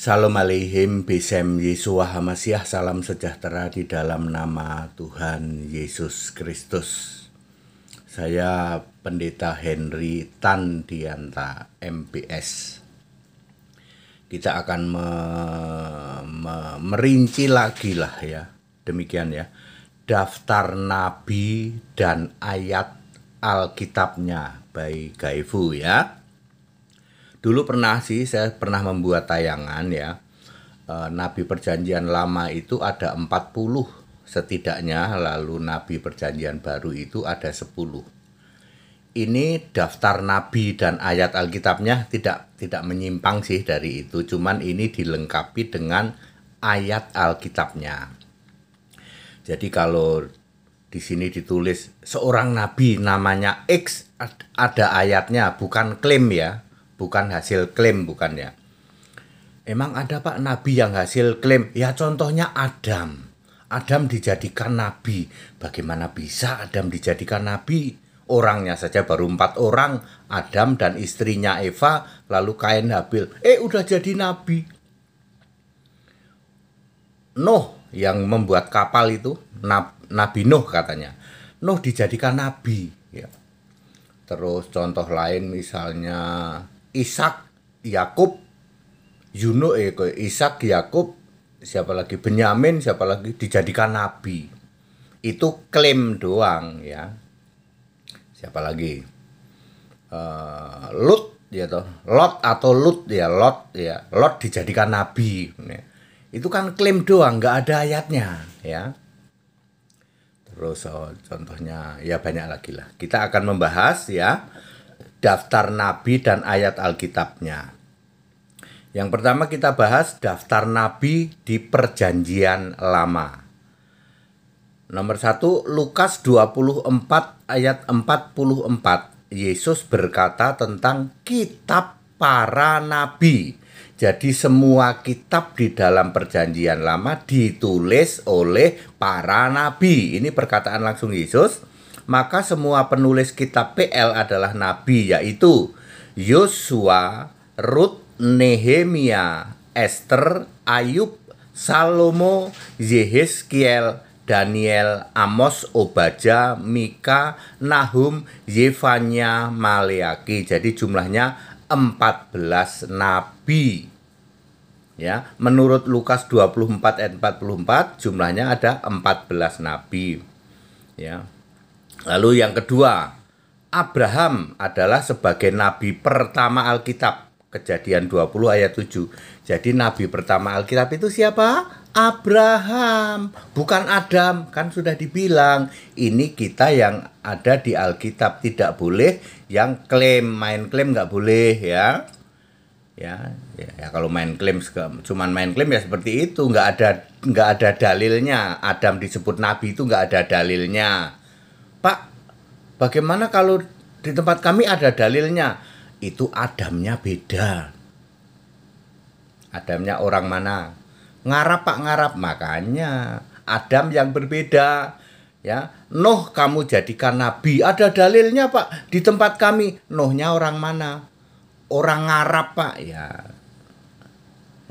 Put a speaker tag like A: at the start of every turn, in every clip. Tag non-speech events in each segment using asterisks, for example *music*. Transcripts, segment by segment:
A: Salam aleihim bisem Yesua Hamasiah salam sejahtera di dalam nama Tuhan Yesus Kristus. Saya Pendeta Henry Tan Dianta MPS. Kita akan me, me, merinci lagi lah ya. Demikian ya. Daftar nabi dan ayat Alkitabnya by Gaifu ya dulu pernah sih saya pernah membuat tayangan ya eh, Nabi Perjanjian Lama itu ada 40 setidaknya lalu Nabi Perjanjian Baru itu ada 10 ini daftar nabi dan ayat Alkitabnya tidak tidak menyimpang sih dari itu cuman ini dilengkapi dengan ayat Alkitabnya jadi kalau di sini ditulis seorang nabi namanya X ada ayatnya bukan klaim ya bukan hasil klaim bukan ya. Emang ada Pak nabi yang hasil klaim? Ya contohnya Adam. Adam dijadikan nabi. Bagaimana bisa Adam dijadikan nabi? Orangnya saja baru empat orang, Adam dan istrinya Eva, lalu Kain Habil. Eh udah jadi nabi. Noh yang membuat kapal itu, Nabi Noh katanya. Noh dijadikan nabi. Ya. Terus contoh lain misalnya Ishak, Yakub, Yuno eh Ishak, Yakub, siapa lagi Benyamin, siapa lagi dijadikan nabi. Itu klaim doang ya. Siapa lagi? Uh, Lut ya toh. Lot atau Lut ya, Lot ya. Lot dijadikan nabi. Ya. Itu kan klaim doang, nggak ada ayatnya ya. Terus oh, contohnya ya banyak lagi lah. Kita akan membahas ya daftar nabi dan ayat Alkitabnya. Yang pertama kita bahas daftar nabi di perjanjian lama. Nomor satu Lukas 24 ayat 44 Yesus berkata tentang kitab para nabi Jadi semua kitab di dalam perjanjian lama ditulis oleh para nabi Ini perkataan langsung Yesus maka semua penulis kitab PL adalah nabi yaitu Yosua, Rut, Nehemia, Esther, Ayub, Salomo, Yehezkiel, Daniel, Amos, Obaja, Mika, Nahum, Yevanya, Maleaki. Jadi jumlahnya 14 nabi. Ya, menurut Lukas 24 ayat 44 jumlahnya ada 14 nabi. Ya. Lalu yang kedua, Abraham adalah sebagai nabi pertama Alkitab. Kejadian 20 ayat 7. Jadi nabi pertama Alkitab itu siapa? Abraham, bukan Adam. Kan sudah dibilang, ini kita yang ada di Alkitab tidak boleh yang klaim, main klaim nggak boleh ya. Ya, ya, ya kalau main klaim cuman main klaim ya seperti itu nggak ada nggak ada dalilnya Adam disebut nabi itu nggak ada dalilnya Pak, bagaimana kalau di tempat kami ada dalilnya? Itu Adamnya beda. Adamnya orang mana? Ngarap Pak ngarap makanya Adam yang berbeda ya Nuh kamu jadikan nabi ada dalilnya Pak di tempat kami Nuhnya orang mana orang ngarap Pak ya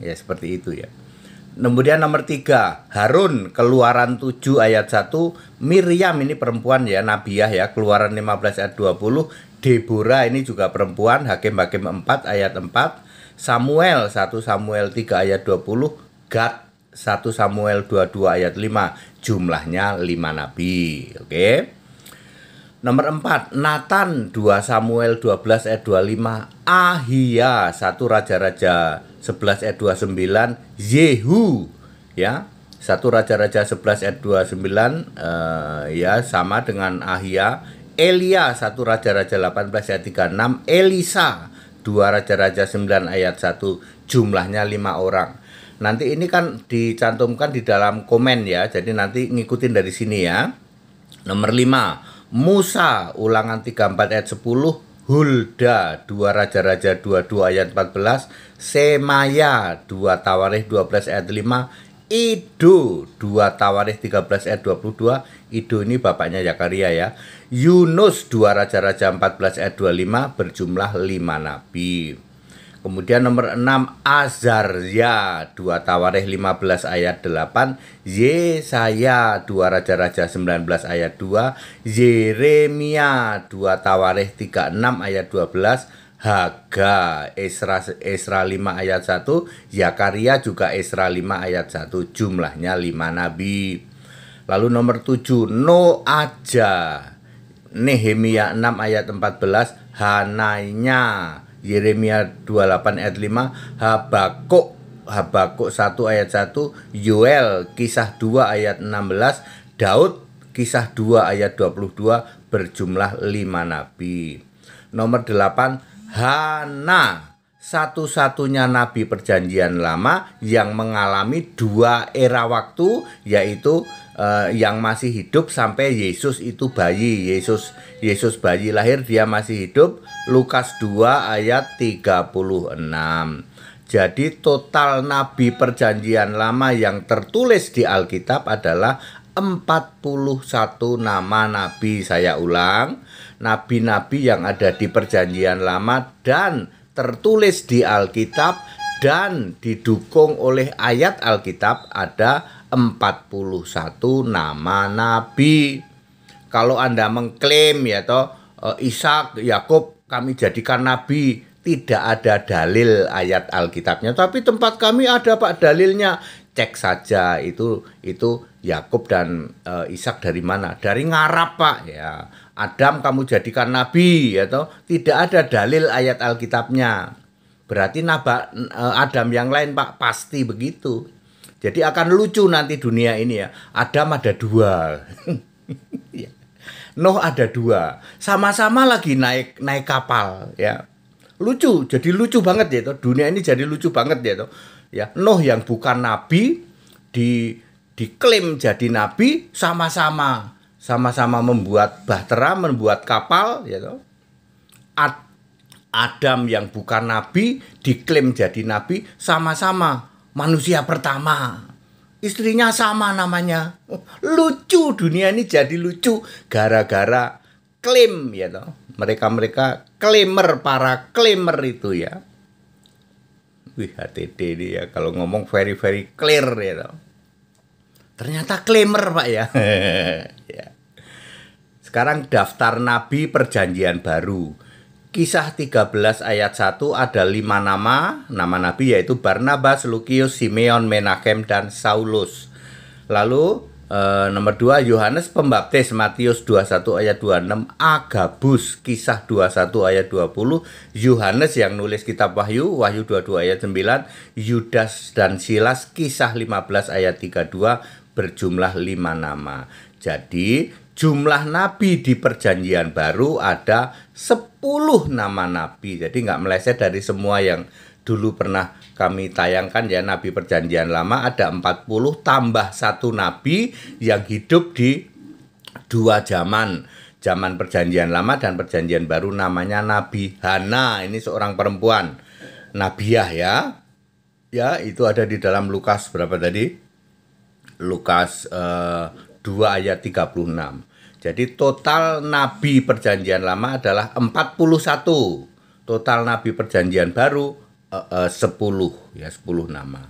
A: ya seperti itu ya Kemudian nomor tiga, Harun, keluaran 7 ayat 1, Miriam ini perempuan ya, Nabiah ya, keluaran 15 ayat 20, Deborah ini juga perempuan, Hakim-Hakim 4 ayat 4, Samuel 1 Samuel 3 ayat 20, Gad 1 Samuel 22 ayat 5, jumlahnya 5 nabi, oke. Okay? Nomor 4, Nathan 2 Samuel 12 ayat 25, Ahia 1 Raja-Raja 11 ayat 29 Yehu ya. satu Raja-raja 11 ayat 29 uh, ya sama dengan Ahia, Elia satu Raja-raja 18 ayat 36, Elisa dua Raja-raja 9 ayat 1 jumlahnya lima orang. Nanti ini kan dicantumkan di dalam komen ya. Jadi nanti ngikutin dari sini ya. Nomor 5, Musa ulangan 34 ayat 10 Hulda 2 Raja-Raja 22 ayat 14 Semaya 2 Tawarih 12 ayat 5 Ido 2 Tawarih 13 ayat 22 Ido ini bapaknya Yakaria ya Yunus 2 Raja-Raja 14 ayat 25 berjumlah 5 nabi Kemudian nomor 6 Azaria 2 Tawarikh 15 ayat 8 Yesaya 2 Raja-Raja 19 ayat 2 Yeremia 2 Tawarikh 36 ayat 12 Haga Esra, Esra 5 ayat 1 Zakaria juga Esra 5 ayat 1 Jumlahnya 5 nabi Lalu nomor 7 No aja Nehemia 6 ayat 14 Hananya Yeremia 28 ayat 5, Habakuk Habakuk 1 ayat 1, Yoel kisah 2 ayat 16, Daud kisah 2 ayat 22 berjumlah 5 nabi. Nomor 8 Hana satu-satunya nabi perjanjian lama yang mengalami dua era waktu yaitu eh, yang masih hidup sampai Yesus itu bayi. Yesus Yesus bayi lahir dia masih hidup. Lukas 2 ayat 36. Jadi total nabi perjanjian lama yang tertulis di Alkitab adalah 41 nama nabi. Saya ulang, nabi-nabi yang ada di perjanjian lama dan tertulis di Alkitab dan didukung oleh ayat Alkitab ada 41 nama nabi. Kalau Anda mengklaim ya toh eh, Ishak, Yakub kami jadikan nabi, tidak ada dalil ayat Alkitabnya, tapi tempat kami ada Pak dalilnya. Cek saja itu itu Yakub dan e, Ishak dari mana? Dari ngarap Pak ya. Adam kamu jadikan nabi atau ya tidak ada dalil ayat Alkitabnya. Berarti naba e, Adam yang lain Pak pasti begitu. Jadi akan lucu nanti dunia ini ya. Adam ada dua. *laughs* Ya. Noh ada dua. Sama-sama lagi naik naik kapal ya. Lucu, jadi lucu banget ya itu. Dunia ini jadi lucu banget ya itu. Ya, Noh yang bukan nabi di diklaim jadi nabi sama-sama sama-sama membuat bahtera, membuat kapal, ya you know. Adam yang bukan nabi diklaim jadi nabi, sama-sama manusia pertama. Istrinya sama namanya. Oh, lucu dunia ini jadi lucu gara-gara klaim ya you know. Mereka-mereka klaimer para klaimer itu ya. Wih HTD ini ya kalau ngomong very very clear ya you know. Ternyata klaimer Pak ya. *laughs* Sekarang daftar nabi perjanjian baru. Kisah 13 ayat 1 ada lima nama. Nama nabi yaitu Barnabas, Lukius, Simeon, Menachem, dan Saulus. Lalu eh, nomor 2 Yohanes Pembaptis Matius 21 ayat 26 Agabus kisah 21 ayat 20 Yohanes yang nulis kitab Wahyu Wahyu 22 ayat 9 Yudas dan Silas kisah 15 ayat 32 berjumlah 5 nama. Jadi jumlah nabi di perjanjian baru ada 10 nama nabi. Jadi nggak meleset dari semua yang dulu pernah kami tayangkan ya nabi perjanjian lama ada 40 tambah satu nabi yang hidup di dua zaman zaman perjanjian lama dan perjanjian baru namanya Nabi Hana ini seorang perempuan Nabiah ya ya itu ada di dalam Lukas berapa tadi Lukas eh, 2 ayat 36. Jadi total nabi perjanjian lama adalah 41. Total nabi perjanjian baru eh, eh, 10 ya 10 nama.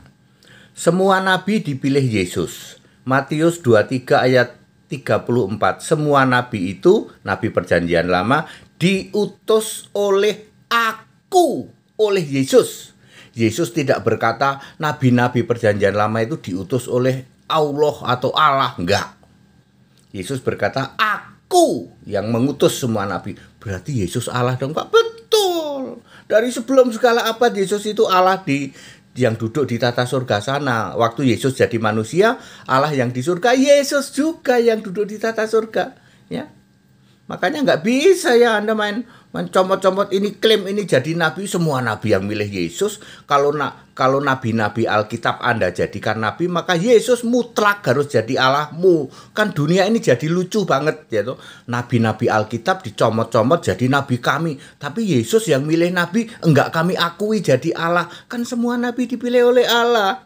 A: Semua nabi dipilih Yesus. Matius 23 ayat 34. Semua nabi itu nabi perjanjian lama diutus oleh aku, oleh Yesus. Yesus tidak berkata nabi-nabi perjanjian lama itu diutus oleh Allah atau Allah, enggak. Yesus berkata, "Aku yang mengutus semua nabi." Berarti Yesus Allah dong, Pak. Betul. Dari sebelum segala apa Yesus itu Allah di yang duduk di tata surga sana. Waktu Yesus jadi manusia, Allah yang di surga, Yesus juga yang duduk di tata surga, ya. Makanya nggak bisa ya Anda main mencomot-comot ini klaim ini jadi nabi semua nabi yang milih Yesus kalau na, kalau nabi-nabi Alkitab Anda jadikan nabi maka Yesus mutlak harus jadi Allahmu kan dunia ini jadi lucu banget ya gitu. nabi-nabi Alkitab dicomot-comot jadi nabi kami tapi Yesus yang milih nabi enggak kami akui jadi Allah kan semua nabi dipilih oleh Allah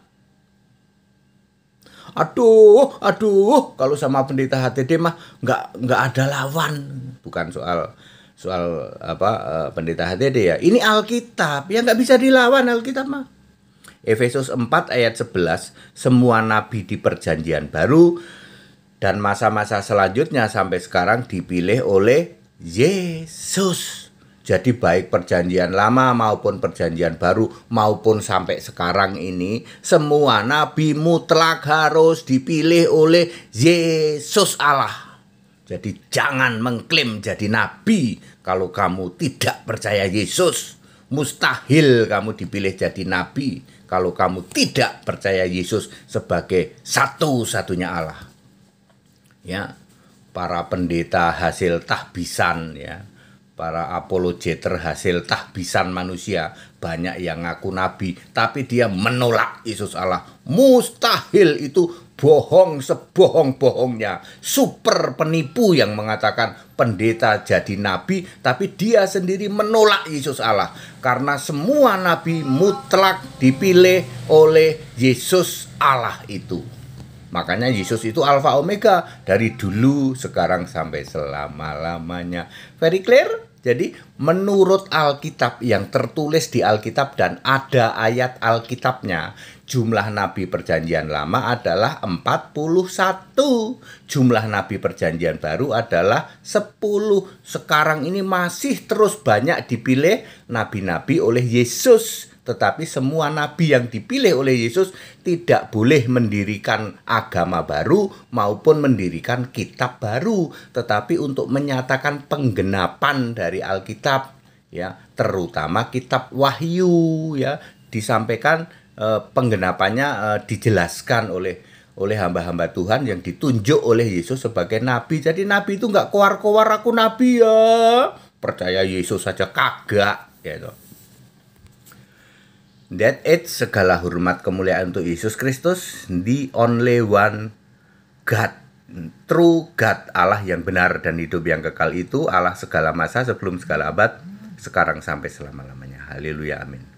A: aduh aduh kalau sama pendeta HTD mah nggak nggak ada lawan bukan soal soal apa uh, pendeta HTD ya ini Alkitab yang nggak bisa dilawan Alkitab mah Efesus 4 ayat 11 semua nabi di perjanjian baru dan masa-masa selanjutnya sampai sekarang dipilih oleh Yesus jadi baik perjanjian lama maupun perjanjian baru maupun sampai sekarang ini semua nabi mutlak harus dipilih oleh Yesus Allah. Jadi jangan mengklaim jadi nabi kalau kamu tidak percaya Yesus. Mustahil kamu dipilih jadi nabi kalau kamu tidak percaya Yesus sebagai satu-satunya Allah. Ya, para pendeta hasil tahbisan ya para apologet terhasil tahbisan manusia banyak yang ngaku nabi tapi dia menolak Yesus Allah mustahil itu bohong sebohong-bohongnya super penipu yang mengatakan pendeta jadi nabi tapi dia sendiri menolak Yesus Allah karena semua nabi mutlak dipilih oleh Yesus Allah itu Makanya Yesus itu alfa omega dari dulu sekarang sampai selama-lamanya. Very clear? Jadi menurut Alkitab yang tertulis di Alkitab dan ada ayat Alkitabnya, jumlah nabi perjanjian lama adalah 41. Jumlah nabi perjanjian baru adalah 10. Sekarang ini masih terus banyak dipilih nabi-nabi oleh Yesus. Tetapi semua nabi yang dipilih oleh Yesus tidak boleh mendirikan agama baru maupun mendirikan kitab baru, tetapi untuk menyatakan penggenapan dari Alkitab ya, terutama kitab Wahyu ya, disampaikan eh, penggenapannya eh, dijelaskan oleh oleh hamba-hamba Tuhan yang ditunjuk oleh Yesus sebagai nabi. Jadi nabi itu nggak keluar-keluar aku nabi ya. Percaya Yesus saja kagak ya gitu. That it segala hormat kemuliaan untuk Yesus Kristus, the only one God, true God, Allah yang benar dan hidup yang kekal itu, Allah segala masa sebelum segala abad, sekarang sampai selama-lamanya. Haleluya, amin.